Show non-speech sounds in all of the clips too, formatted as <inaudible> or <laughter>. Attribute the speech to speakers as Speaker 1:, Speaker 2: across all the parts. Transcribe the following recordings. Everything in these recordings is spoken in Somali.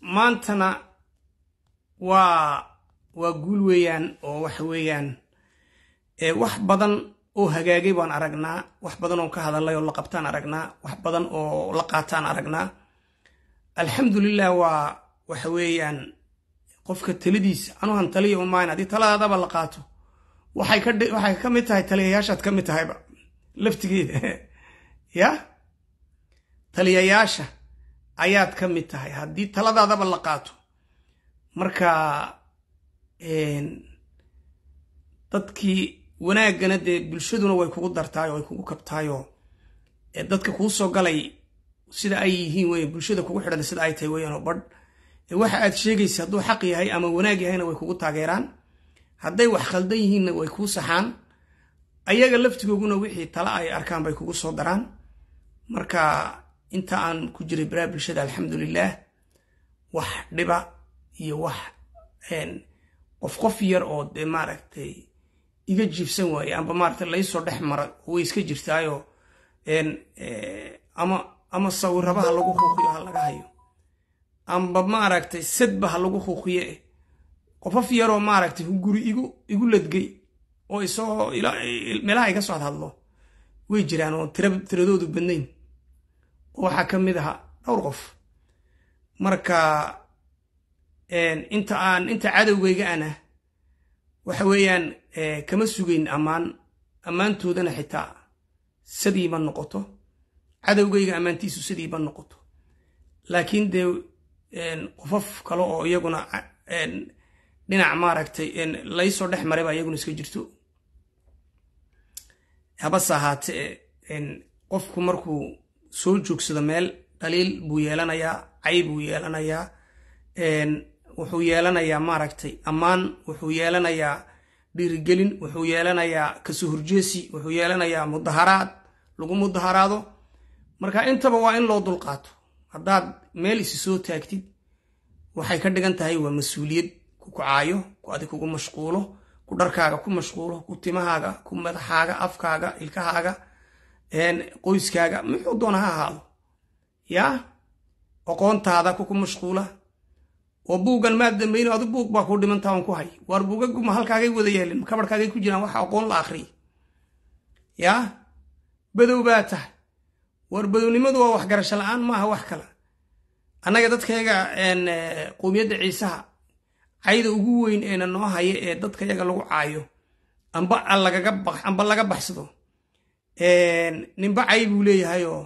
Speaker 1: maantana waa waa guul weeyaan oo waxa weeyaan wax badan oo hagaagay baan aragnaa wax badan oo ka hadallay oo la qabtaan aragnaa wax badan oo la qaataan aragnaa alxamdulilah waa waxa weeyaan qofka taladiisa anu han taliya umayn haddii taladaadaba la qaato waxay ka mid tahay taliyayaashaad ka mid tahayba laftigeeda <laughs> ya taliyayaasha ayaad ka mid tahay haddii taladaadaba la qaato marka dadkii wanaaggana dee bulshaduna way kugu dartaay oo way kugu kabtaayoo dadka kuu soo galay sida ay yihiin weyan bulshada kugu xidhan sida ay tahay weyaanoo badh waxa aad sheegaysa hadduu xaq yahay ama wanaag yahayna way kugu taageeraan hadday wax khaldan yihiinna way kuu saxaan ayaga laftigooguna wixii tala ay arkaan bay kugu soo daraan marka inta aan ku jiray baraha bulshada alxamdulilaah wax dhiba iyo wax qof qof yar oo dee maaragtay iga jiifsan waaye amba maaragtay laysoo dhex mara way iska jirtaayoo eh, ama ama sawiraba ha lagu huuqiyo ha laga hayo amba maaragtay sadba ha lagu huuqiyo eh qofaf yaroo maaragtay guri igu igu ladgay oo isagoo meelaha iga soo hadhadlo way jiraan oo tiradoodu badnayn waxaa ka mid ahaa dhowr qof marka inta aan inta cadowgayga ana ah, waxa weeyaan kama sugayn ammaan ammaantoodana xitaa sadiiba noqoto cadowgayga ammaantiisu sidiiba noqoto laakiin dee qofaf kale oo iyaguna dhinac maaragtay laysoo dhex maray baa iyaguna iska jirto habase ahaatee qofku markuu soo joogsada meel dhaliil buu yeelanayaa cay buu yeelanayaa wuxuu yeelanayaa maaragtay ammaan wuxuu yeelanayaa dhiirigelin wuxuu yeelanayaa horjeesi wuxuu yeelanayaa mudaharaad lagu mudaharaado marka intaba waa in loo dulqaato haddaad meel isi soo taagtid waxay ka dhigan tahay waa mas-uuliyad ku kacaayo ku adi kugu mashquulo ku dharkaaga ku mashquulo ku timahaaga ku madaxaaga afkaaga ilkahaaga qoyskaaga muxuu doona ha ahaado yaa aqoontaada ku ku mashquula oo buuggan maad dambayno adu buug baa kuu dhimantaa oon ku hay waar buugaguma halkaagay wada yeelin kabarhkaagay ku jiraan waxa aqoon la akriyay yaa badow baa tahay waar badownimadu waa waxgarasho la-aan maaha wax kale annaga dadkayaga e, qowmiyadda ciisaha cayda ugu weyn eena noo haya ee dadka lagu caayo amba lagaga amba laga baxsado ninba cay buu leeyahay oo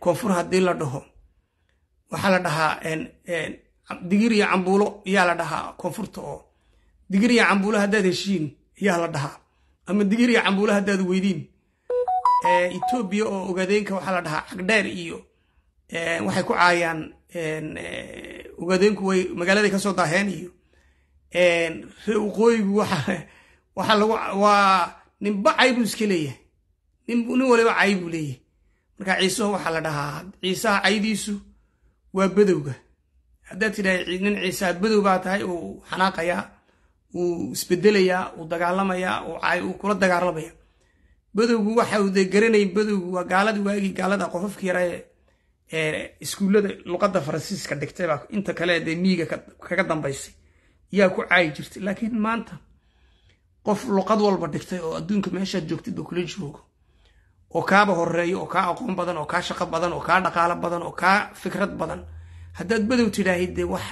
Speaker 1: koonfur haddii la dhaho waxaa la dhahaa digir iyo cambuulo yaa la dhahaa koonfurta oo digir iyo cambuulo haddaad heshiin yaa la dhahaa ama digir iyo cambuulo haddaad weydiin etoobiya oo ogaadeenka waxaa la dhahaa cagdheer iyo waxay ku caayaan ogaadeenku eh, way magaaladay ka soo daaheen iyo waqooyigu waa ninba caybuu iska leeyahay nin waliba caybuu leeyahay markaa ciisuhu waxaa la dhahaa ciisaha caydiisu waa badowga haddaad tidhaha nin ciisaa badow baa tahay uu xanaaqayaa uu isbedelayaa uu dagaalamayaa uu kula dagaalamaya badowgu waxa uu dee garanayn badowgu waa gaaladii waagii gaalada qofofka yarae iskuullada luqadda faransiiska dhigtay baa inta kale dee miiga kaga dambaysay yaa ku caayi jirtay laakiin maanta qof luqad walba dhigtay oo adduunka meeshaad joogtid ba kula joogo oo kaaba horeeyo oo kaa aqoon badan oo kaa shaqo badan oo kaa dhaqaalo badan oo kaa fikrad badan haddaad badow tidhaahid dee wax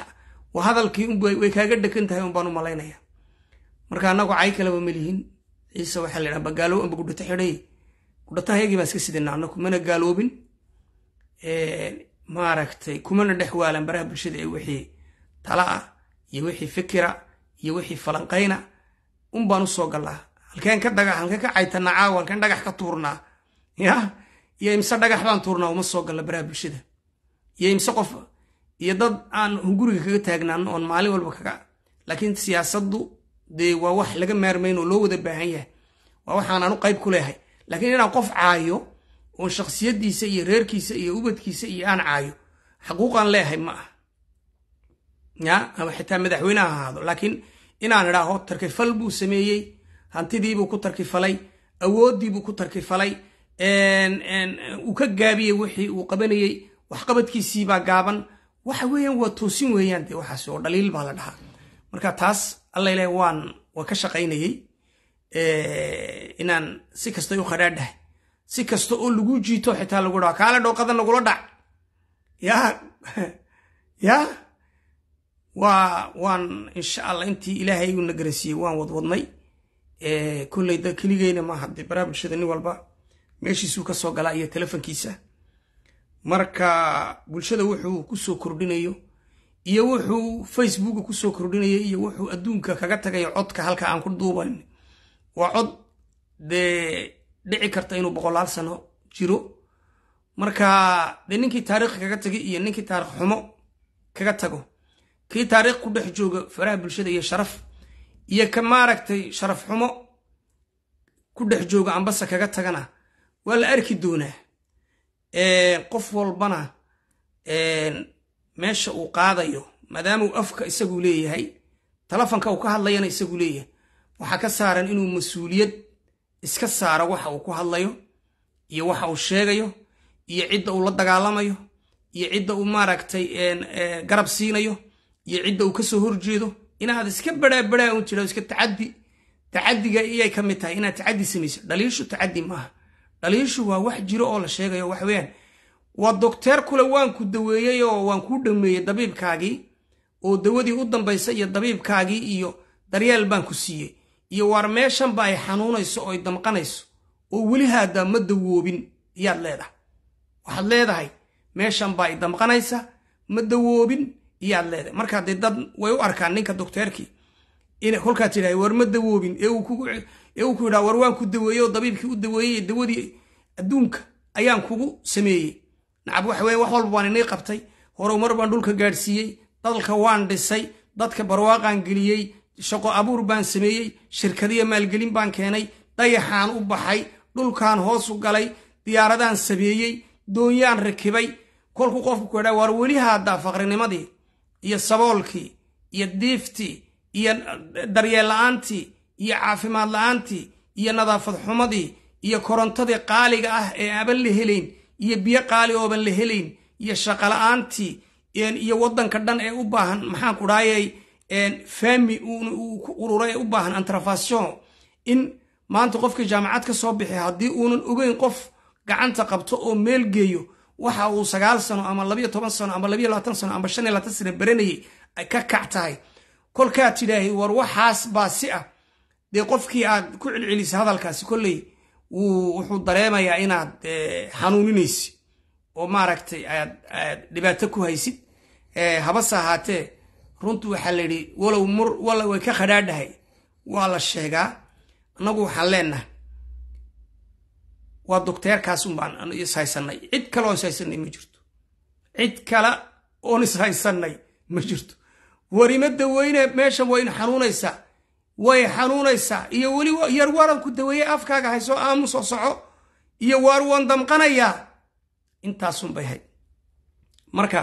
Speaker 1: hadalkii way kaaga dhekan tahay unbaan u malaynaya marka annagu cay kaleba malihin ciise waxaa ladhaha ba gaalow amba gudhato xidhay gudhatahayagii baan iska sidina annagu mana gaaloobin maaragtay kumana dhex waalan baraha bulshada ee wixii tala ah iyo wixii fikira iyo wixii falanqayna unbaan usoo galaa halkeen ka dagax halkeen ka caytanaa ah, caawa halkeen dhagax ka tuurnaa ya iyo imse dhagax baan tuurnaa uma soo gala baraha bulshada iyo imse qof iyo dad aan guriga kaga taagnaan oon maalin walba kaga laakiin siyaasaddu dee waa wax laga maarmayn oo loo wada baahan yahay waa waxaanaanu qayb ku leehay laakiin inaan qof caayo oon shaksiyadiisa iyo reerkiisa iyo ubadkiisa iyo aan caayo xaquuqaan leehay ma ah ya ama xitaa madaxweyne ahaado laakiin inaan idhaaho tarkifal buu sameeyey hantidiibuu ku tarkifalay awooddiibuu ku tarkifalay uu ka gaabiyey wixii uu qabanayey waxqabadkiisiibaa gaaban waxa weeyaan waa toosin weeyaan dee waxaas oo dhaliil baa la dhahaa marka taas alla ilaahay waan waa ka shaqaynayey inaan si kasta u khadhaadhahay si kasta oo lagu jiito xitaa lagu dhaho kaale dhooqada nagula dhac yaa <laughs> yaa waa waan insha allah intii ilaahay uu na waan wadwadnay kolley da keligeyna maaha dee baraa nin walba meeshiisuu ka soo galaa iyo telefonkiisa marka bulshada wuxuu kusoo kordhinayo iyo wuxuu facebooka kusoo kordhinayay iyo wuxuu adduunka kaga tagayo codka halka aan ku duuban waa cod dee dhici karta inuu boqolaal sano jiro marka dee ninkii taariikh kaga tagi iyo ninkii taarikh xumo kaga tago kii taariikh ku dhex jooga faraha bulshada iyo sharaf iyo ka maaragtay sharaf xumo ku dhex jooga ambase kaga tagana waa la arki doonaa qof walbana meesha uu qaadayo maadaama uu afka isagu leeyahay talefonka uu ka hadlayana isagu leeyahay waxaa ka saaran inuu mas-uuliyad iska saaro waxa uu ku hadlayo iyo waxa uu sheegayo iyo cidda uu la dagaalamayo iyo cidda uu maaragtay garab siinayo iyo cidda uu kasoo horjeedo inaad iska badaabadaa un jira iska taxadi taxadiga iyay ka mid tahay inaad taxadi samayso dhaliishu taxadi maaha dhaliishu waa wax jiro oo la sheegayo waxa weyaan waa dokteer kule waan ku daweeyey oo waan kuu dhameeyey dabiibkaagii oo dawadii u dambaysa iyo dabiibkaagii iyo daryeel baan ku siiyey iyo waar meeshanba ay xanuunayso oo damqanayso oo weli haadaa ma dawoobin ayaad leedahay waxaad leedahay meeshanba ay damqanaysa ma dawoobin iyaad leedahay markaa dee dad way u arkaan ninka dokteerkii in kolkaa tidhaha war ma dawoobin ee uu ku yidhaha war waan ku daweeyey oo dabiibkii u daweeyey dawadii adduunka ayaan kugu sameeyey nacab waxa weye wax walba waan inay qabtay horumar baan dhulka gaadhsiiyey dalka waan dhisay dadka barwaaqaan geliyey shaqo abuur baan sameeyey shirkadiya maalgelin baan keenay dayaxaan u baxay dhulkaan hoosu galay diyaaradaan sameeyey doonyaan rakibay kolkuu qofku ku yidhaha war weli haadaa faqrinimadii iyo saboolkii iyo diiftii iyo daryeel la iyo caafimaad la'aantii iyo nadaafad xumadii iyo korontadii qaaliga ah ee aban la helayn iyo biyo qaali ooban la helayn iyo shaqala-aantii iyo waddanka dhan ee u baahan maxaan ku dhaayay fami uu ku ururay ee u baahan antrafasion in maanta qofkii jaamacad ka soo bixi haddii uunan ogeyn qof gacanta qabto oo meel geeyo waxa uu sagaal sano ama labayo toban sano ama labayo labaatan sano ama shan iyo labaatan sano baranayay ay ka kac tahay kolkaa tidhaahay war waxaas baa si ah dee qofkii aad ku celcelisa hadalkaasi kolley wuu wuxuu dareemayaa inaad xanuuninaysid eh, oo maaragtay aad aad dhibaato ku haysid eh, habase ahaatee runtu waxaa la yidhi walow mur walow way ka khadhaadhahay waa la sheegaa annagu waxaan leenaha waa dokteerkaasun baan ishaysanay cid kaleoo ishaysanay ma jirto cid kale oon ishaysanay ma jirto warima daweyne meeshan waa xanuunaysaa way xanuunaysaa iyo weli yarwaran ku daweeye afkaaga haysoo aamusoo soco iyo waar waan damqanayaa bay hayd marka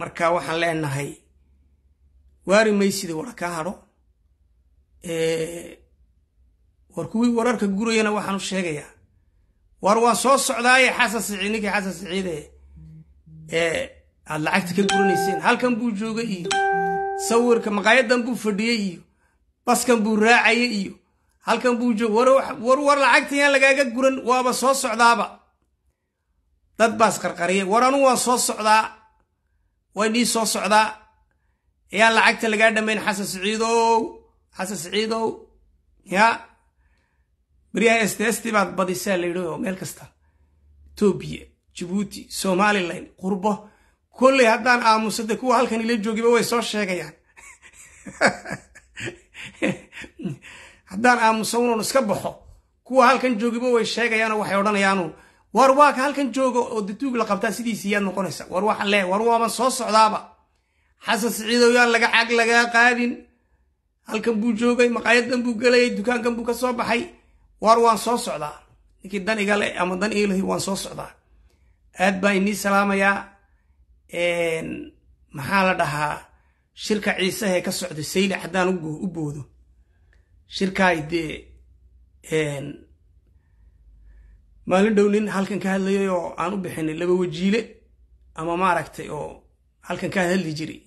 Speaker 1: marka waxaan leenahay waari maysida wala kaa hadho war kuwii wararka gurayana waxaanu sheegayaa war waa soo socdaaye xasan ninkii xasan siciide ee aad lacagta ka guranayseen halkan buu joogay iyo sawirka maqaayadan buu fadhiyey iyo baskan buu raacayay iyo halkan buu joogay war war lacagta yaan lagaaga guran waaba soo socdaaba dad baas qarqariyay war anu waa soo socdaa waa nii soo socdaa ayaan lacagta lagaa dhammayn xasan siciidow xasan siciidow yaa baryaha s t st baad badisaa layidhi meel kasta etoobiya jabuuti somalilan qurbo kolley haddaan aamusade kuwa halkan ila joogiba way soo sheegayaan <laughs> haddaan aamusa unuun iska baxo kuwa halkan joogiba way sheegayaanoo waxay odhanayaanu war halkan jooga oo datuug la qabtaa sidiisii yaad noqonaysa war wax le war soo socdaaba xasan siciidow yaan laga caag lagaa qaadin halkan buu joogay maqaayadan buu gelayay dukaankan buu ka soo baxay war waan soo socdaa ninkii dan igale ama dan iga waan soo socdaa aad baan inii salaamayaa maxaa la dhahaa shirka ciisehee ka socda sayli haddaan u boodo shirkaay dee maalin dhow nin halkan ka hadlayay oo aan u bixinay laba wajiile ama maaragtay oo halkan ka hadli jiray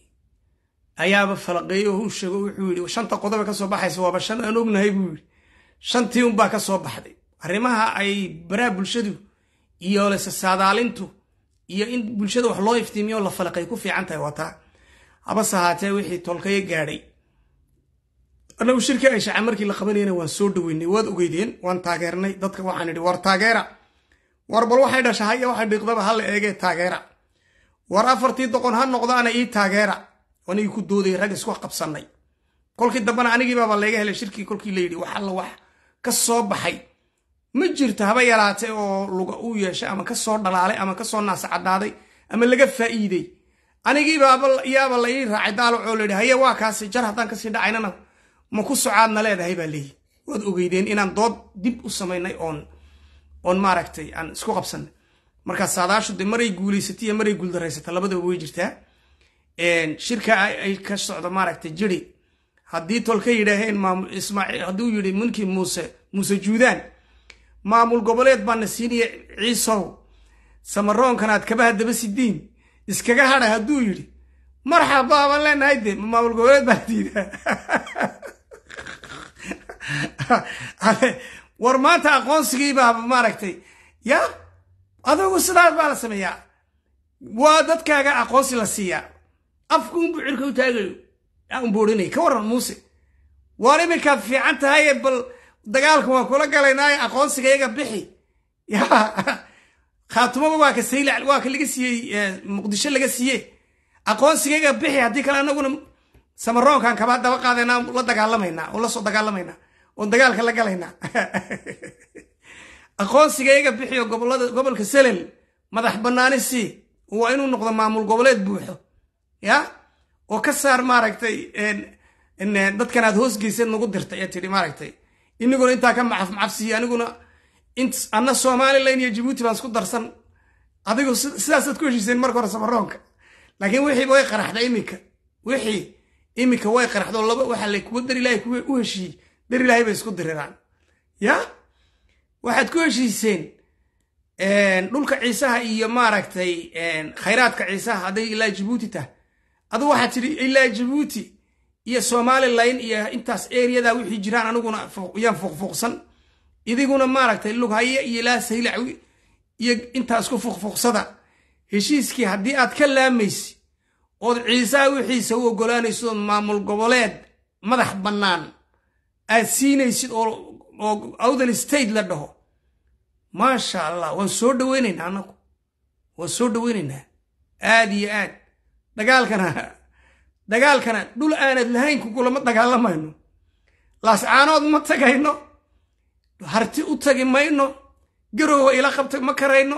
Speaker 1: ayaaba falaqeeyo oo huu sheego wuxuu yidhi shanta qodobe ka soo baxaysa waaba shan aan ognahay buu yidhi shantii unbaa ka soo baxday arrimaha ay baraa bulshadu iyo lese saadaalintu iyo in bulshada wax loo iftiimiyo la falaqay ku fiican tahay waa taa ahaatee wixii tolkayo gaadhay annagu shirkii ay shacay la qabanayna waan soo dhaweynay waad ogeydeen waan taageernay dadka waxaan idhi war taageera war bal waxay dhasha haya waxay dhiiqdaba ha la eegee taageera war afartii doqon ha noqdaana ii taageera anigii ku doodayay rag isku qabsannay kolkii dambena anigii baaba helay shirkii kolkii la yidhi wax wax ka soo baxay ma jirto haba yaraatee oo luga u yeeshay ama kasoo dhalaalay ama kasoo naasacadaaday ama laga faa'iidey anigiibayaaba la ii raacay daalacoo layidhi haye waa kaasi jar haddaan kasii dhacaynana ma ku socaadna leedahay baa leeyi waad ogeydeen inaan dood dib u samaynay oon oon maaragtay aan isku qabsanay markaa saadaashu de maray guulaysata iyo maray guuldaraysato labadaba way jirtaa shirka ay ka socdo maaragtay jiri haddii tol ka yidhaaheen maamul hadduu yidhi munkii muuse muuse juudaan maamul goboleed baana siiniya ciisow samaroonkanaad kabaha daba sidiin iskaga hadha hadduu yidhi marxaba abaan leenahay de maamul goboleed baan diidaa <laughs> war maanta aqoonsigiibaa maaragtay yaa adugu sidaas baa la sameeyaa waa dadkaaga aqoonsi la siiyaa afkuunbuu cirka u taagayo aanbuurinay ka waran muuse waan iminkaad fiican tahaye bal dagaalka waan kula galaynaaye aqoonsigayaga bixi <laughs> ya khaatumaba waa ka saylac waa ka laga siiyey eh, muqdisho laga siiye aqoonsiga bixi haddii kale anaguna samaroonkan kaba daba qaadaynaa la dagaalamaynaa oo lasoo dagaalamaynaa oon dagaalka la galaynaa <laughs> aqoonsiga bixi oo gobolada gobolka selel madax banaani sii waa inuu noqdo maamul goboleed buuxo ya oo ka saar maaragtay dadkan aad hoosgeyseed nagu dirtay ee tidhi maaragtay iniguna intaa ka macaf macabsiiyo aniguna anna somalilan iyo jabuuti baan isku darsan adigu sidaasaad ku heshiiseen marka hore samaroonka laakiin wixiiba way qaraxda iminka wixii iminka way qaraxdo laba waxaa la dar ilaahay kuwa u heshiiyey dar ilaahay bay isku diriraan ya waxaad ku heshiiseen dhulka ciisaha iyo maaragtay khayraadka ciisaha hadday ilaa jibuuti tah aduu waxaa tidhi ilaa jabuuti iyo somalilan iyo intaas eriyada wixii jiraan aniguna yaan fuqfuqsan idiguna maaragtay lughaye iyo ilaa iyo intaas ku fuqfuqsada heshiiskii haddii aad ka laamaysi ood ciisaha wixiisa u ogolaanaysid maamul goboleed madax bannaan aad siinaysid oo awdal state la dhaho maasha allah waan soo dhaweynaynaa anagu waan soo dhaweynaynaa aad iyo aad dagaalkana dagaalkana dhul aanad lahaynku kulama dagaalamayno laascaanood ma tagayno harti u tagi mayno garowa ila qabta ma karayno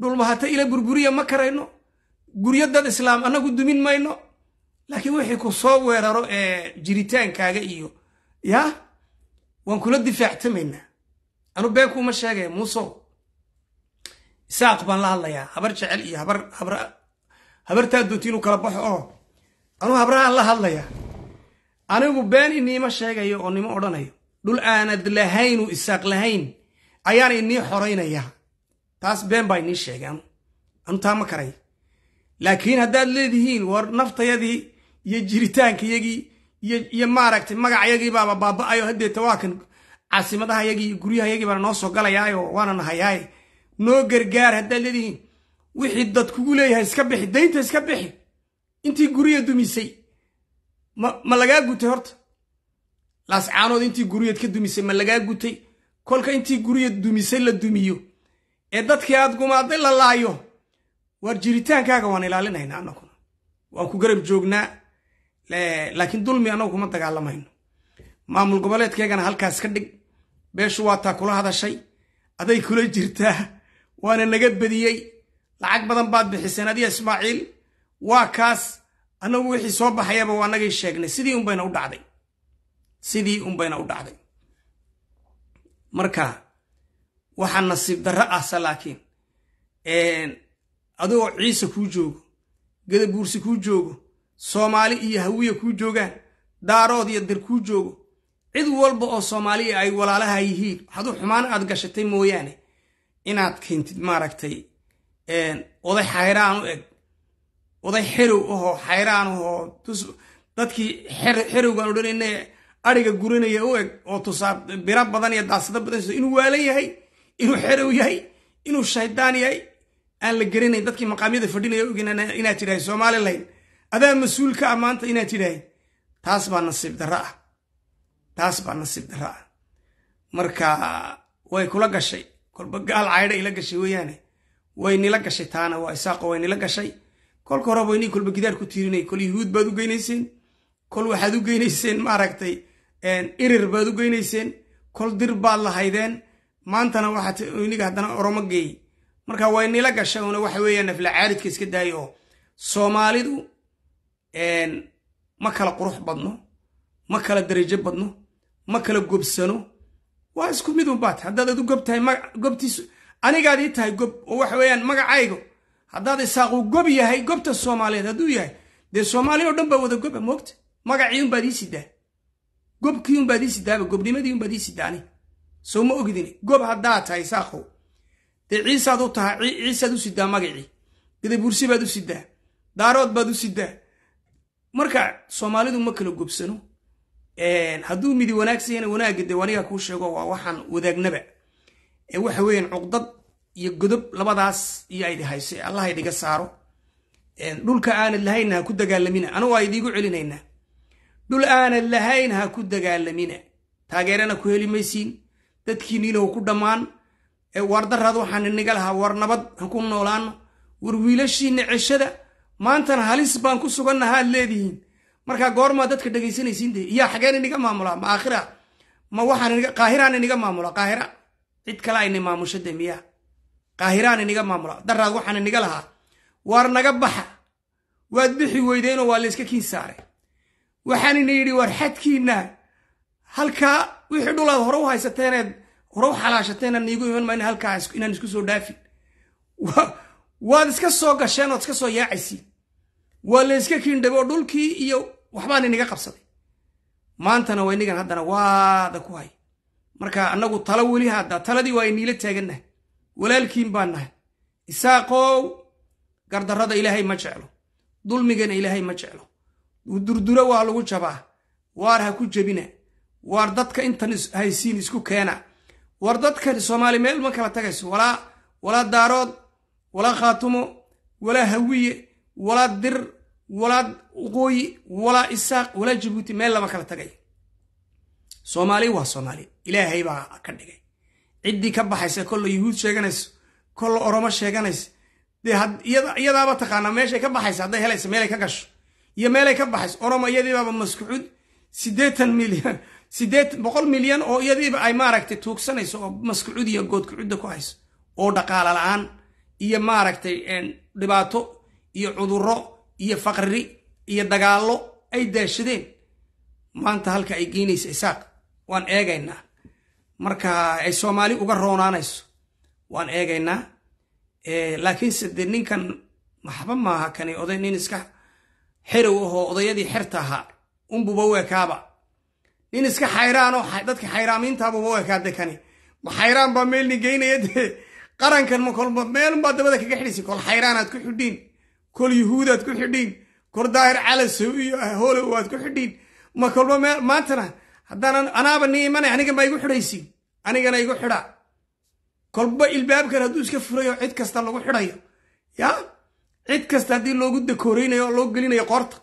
Speaker 1: dhulbahata ila burburiya ma karayno guryo dad islaam annagu dumin mayno laakiin wixii ku soo weeraro ee jiritaankaaga iyo ya waan kula difaactamaynaa anu been kuuma sheegaya muusow isaaq baan la hadlayaa habar jecel iyo habar habar habartaa doonti inuu kala baxo oo anuu habrahaan la hadlaya anigu been iniima sheegayo oo nima odhanayo dhul aanad lahaynu isaaq lahayn ayaan inii xoraynaya taas been baa inii sheegay anu anu taa ma karay laakiin haddaad leedihiin war naftayadii iyo jiritaankayagii iyo maaragtay magacayagii baaba baaba-ayo haddeeta waa kan caasimadaha yagii iyo guryahayagii baana noo soo galayaayo waana nahayaay noo gargaar haddaad leedihiin wixii dad kugu leeyahay iska bixi daynta iska bixi intii guriya dumisay ma ma lagaa gutay horta laascaanood intii guryad ka dumisay ma lagaa gutay kolka intii gurya dumisay la dumiyo ee dadkii aad gumaaday la laayo waar jiritaankaaga waan ilaalinaynaa annaguna waan ku garab joognaa laakiin dulmi annagu kuma dagaalamayno maamul goboleedkeegana halkaas ka dhig beeshu waataa kula hadashay aday kula jirtaa waana naga badiyey lacag badan baad bixiseen adiga ismaaciil waa kaas annagu wixii soo baxayaba waa nagii sheegnay sidii unbayna u dhacday sidii unbayna u dhacday marka waxaa nasiib darro ahse laakiin adigoo ciise kuu joogo gadabuursi kuu joogo soomaali iyo hawiya kuu joogaan daarood iyo dir kuu joogo cid walba oo soomaaliya ay walaalaha yihiin waxaad xumaan aad gashatay mooyaane inaad keentid maaragtay oday xayraan u eg oday xerow ahoo xayraan ahoo dadkii xerowgan odhanayna ariga guranaya u eg oo tusaa biro badan iyo daasado badan inuu waalan yahay inuu xerow yahay inuu shaydaan yahay aan la geranayn dadkii maqaamyada fadhinaya ogin inaad tidhahay soomaali layn adaa mas-uul ka ah maanta inaad tidhahay taas baa nasiib darro ah taas baa nasiib darro ah marka way kula gashay kolba gaal caydha ila gashay weeyaane way nila gashay taana waa isaaqo way nila gashay kolka horeba inay kolba gidaar ku tiirinay kol yuhuud baad u geynayseen kol waxaad u geynayseen maaragtay irir baad u geynayseen kol dir baad lahaydeen maantana waxaa haddana oromo geey marka way nila gashay una waxa weeyaan naflacaaridka iska daayay oo soomaalidu ma kala qurux badno ma kala darajo badno ma kala gobsano waa isku mid unbaat haddaad adu gob tahay ma anigaad ii tahay gob oo waxa weeyaan magacaygo haddaad isaaquu gob yahay gobta soomaaliyeed hadduu yahay dee soomaali oo dhan baa wada goba moogta magacii unbaad ii sidaa gobkii unbaad ii sidaaba gobnimadii unbaad ii sidaani sow ma ogdin gob haddaad tahay saaqow dee ciisaad u taha ciisaad u sidaa magacii gadabursi baad u sidaa daarood baad u sidaa marka soomaalidu ma kala gobsano hadduu midi wanaagsayana wanaagga dee kuu sheego waa waxaan wadaagnaba waxa weeyaan cuqdad iyo godob labadaas iyo ayd hayse allah idhiga saaro dhulka aanad lahayna ha ku dagaalamina anugu waa idiigu celinaynaa dhul aanad lahayn ha ku dagaalamina taageerana ku heli maysiin dadkiiniila ha ku dhammaan waardaraad waxaan iniga lahaa war nabad ha ku noolaano war wiilashiina ceshada maantana halis baan ku sugannaha aad leedihiin markaa goormaa dadka dhegaysanaysiinde iyaa xageen iniga maamulaa ma aakhira ma waxaan qaahiraan iniga maamulaa qaahira cid kale ayna maamusha de qaahiraan inaga maamula daraad waxaan inaga lahaa waar naga baxa waad bixi weydeenoo waa layska kiin saare waxaanina yidhi waar xadkiinna halkaa wixii dhulaad hore u haysateeneed hore u xalaashateena niigu iman maan halkaa inaan isku soo dhaafin waad iska soo gasheen ood iska soo yaacaysiin waa layska kiin kiindhaboo dhulkii iyo waxbaan inaga qabsaday maantana waa inagan haddana waada ku hay marka annagu talo weli haddaa taladii waa iniila taagannahay walaalkiin baan nahay isaaqow gardarrada ilaahay ma jeclo dulmigana ilaahay ma jeclo durduro waa lagu jabaa waar ha ku jebina waar dadka intan haysiin isku keena war dadkan soomaali meel ma kala tagayso walaa walaa daarood walaa khaatumo walaa hawiye walaa dir walaa uqooyi walaa isaaq walaa jabuuti meel lama kala tagay soomaali waa soomaali ilaahay baa ka dhigay ciddii ka baxaysa kolla yuhuud sheeganayso kolla oromo sheeganaysa dee iyadaaba taqaanaa meeshay ka baxaysa hadday helaysa meelay ka gasho iyo meelay ka baxayso oromo iyadiibaaba maskuxud siddeetan milyan sideed boqol milyan oo iyadiiba ay maaragtay tuugsanayso oo maskucud iyo goodkucudda ku hayso oo dhaqaala la-aan iyo maaragtay dhibaato iyo cuduro iyo faqri iyo dagaallo ay daashadeen maanta halka ay geynaysa isaaq waan eegaynaa marka ay soomaali uga roonaanayso waan eegaynaa eh, laakiinse dee ninkan waxba maaha kani oday nin iska xerow ahoo odayadii xerta ahaa unbuba weekaaba nin iska xayraano dadka xayraamiintaababa weekaade kani xayraan baa meelni geynaya dee qarankan kolba meelunbaa dabada kaga xidhaysa kol xayraanaad ku xidhiin kol yuhuudaad ku xidhiin kol daahir calasow iyo ah, hoolow aad ku xidhiin ma kolba maantana haddaanan anaaba nii imane anigan baa igu xidhaysiin anigana igu xidha kolba ilbaabkan hadduu iska furayo cid kasta lagu xidhayo yaa cid kasta haddii loogu dakooreynayo oo loo gelinayo qoorta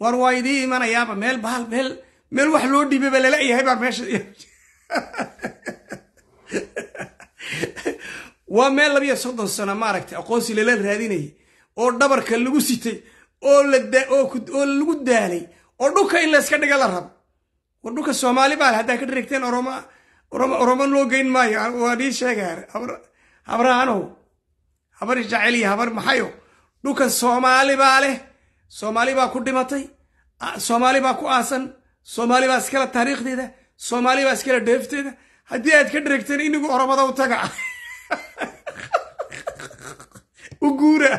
Speaker 1: war waa idii imanayaaba meel baal meel meel wax loo dhiibaba lala yahay baa meesha <laughs> waa meel labiyo soddon sano maaragtay aqoonsi lala raadinayay oo dhabarka lagu sitay oo laoo lagu daalay oo dhulka in layska dhiga la rabo war dhulka soomaali baal haddaa ka dheregteen oroma oromo loo geyn maayo waa nii sheegaya habrahanow habar jaceliya habar maxayo dhulka soomaali baa leh soomaali baa ku dhimatay soomaali baa ku aasan soomaali baa iskala taariikhdeeda soomaali baa iskala dheefteeda haddii aad ka dheregteen inigu oromada u taga <laughs> u guura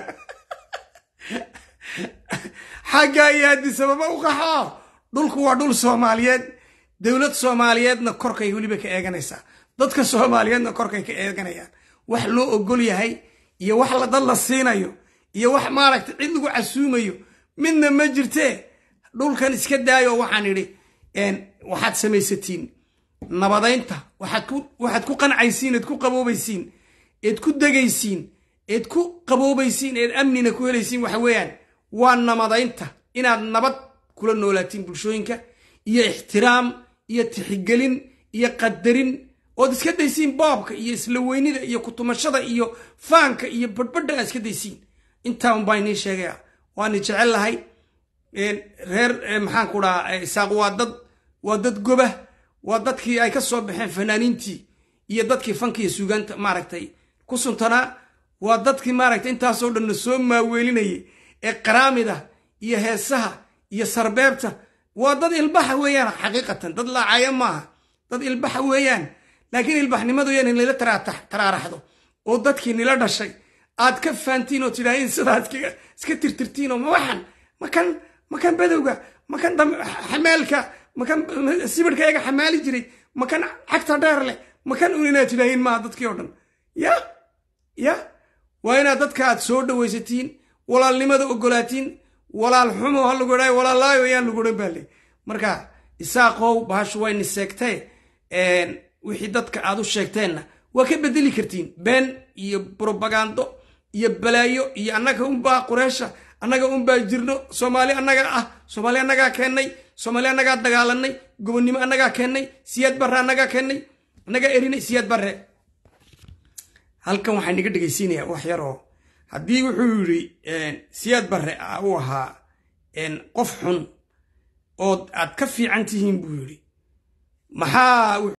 Speaker 1: <laughs> xaggaa iyo haddi sababa u qaxaa dhulku waa dhul soomaaliyeed dowlad soomaaliyeedna korkay weliba ka eeganaysaa dadka soomaaliyeedna korkay ka eeganayaan wax loo ogol yahay iyo wax dad la siinayo iyo wax maaragtay cid lagu casuumayo midna ma jirtee dhulkan iska daayo waxaan idhi waxaad samaysatiin nabadaynta waxaad ku qancaysiin eed ku qaboobaysiin eed ku degaysiin eed ku qaboobaysiin eed amnina ku helaysiin waxa weeyaan waa nabadaynta inaad nabad kula noolaatiin bulshooyinka iyo ixtiraam iyo tixigelin iyo qadarin ood iska daysiin boobka iyo isla weynida iyo kutumashada iyo faanka iyo badhbadha aa iska daysiin intaan baa inii sheegaya waani jecel lahay reer maxaan ku dhahaa isaaq waa dad waa dad goba waa dadkii ay ka soo baxeen fanaaniintii iyo dadkii fankiiyo suugaanta maaragtay ku suntanaa waa dadkii maaragtay intaasoo dhan na soo maaweelinayay ee qaraamida iyo heesaha iyo sarbeebta waa dad ilbaxa weeyaan xaqiiqatan dad laacayo maaha dad ilbaxa weeyaan laakiin ilbaxnimaduyan in lala taraaraxdo oo dadkii nila dhashay aad ka faantiin oo tidhaahiin sidaad iska tirtirtiinoo ma waxan makan makan badowga makan xamaalka makan sibirhka yaga xamaali jiray makan cagta dheer leh makan un inaad maaha dadkii oo dhan ya ya waa inaad dadka aad soo dhawaysatiin walaalnimada ogolaatiin walaal xumo ha lagu idhaayo walaalaayo yaan lagu odhan baa le marka isaaqow bahashu wayni seegtee wixii dadka aad u sheegteenna waa ka bedeli kartiin been iyo brobagando iyo balaayo iyo annaga unbaa qureesha annaga unbaa jirno soomaali annagaa ah soomaali annagaa keennay soomaali annagaa dagaalanay gobonnimo annagaa keennay siyaad barre annagaa keennay annagaa erinay siyaad barre halkan waxaa naga dhegaysiinayaa wax yaroo haddii wuxuu yidhi siyaad barre ah uu ahaa qof xun ood aad ka fiican tihiin buu yidhi maxaa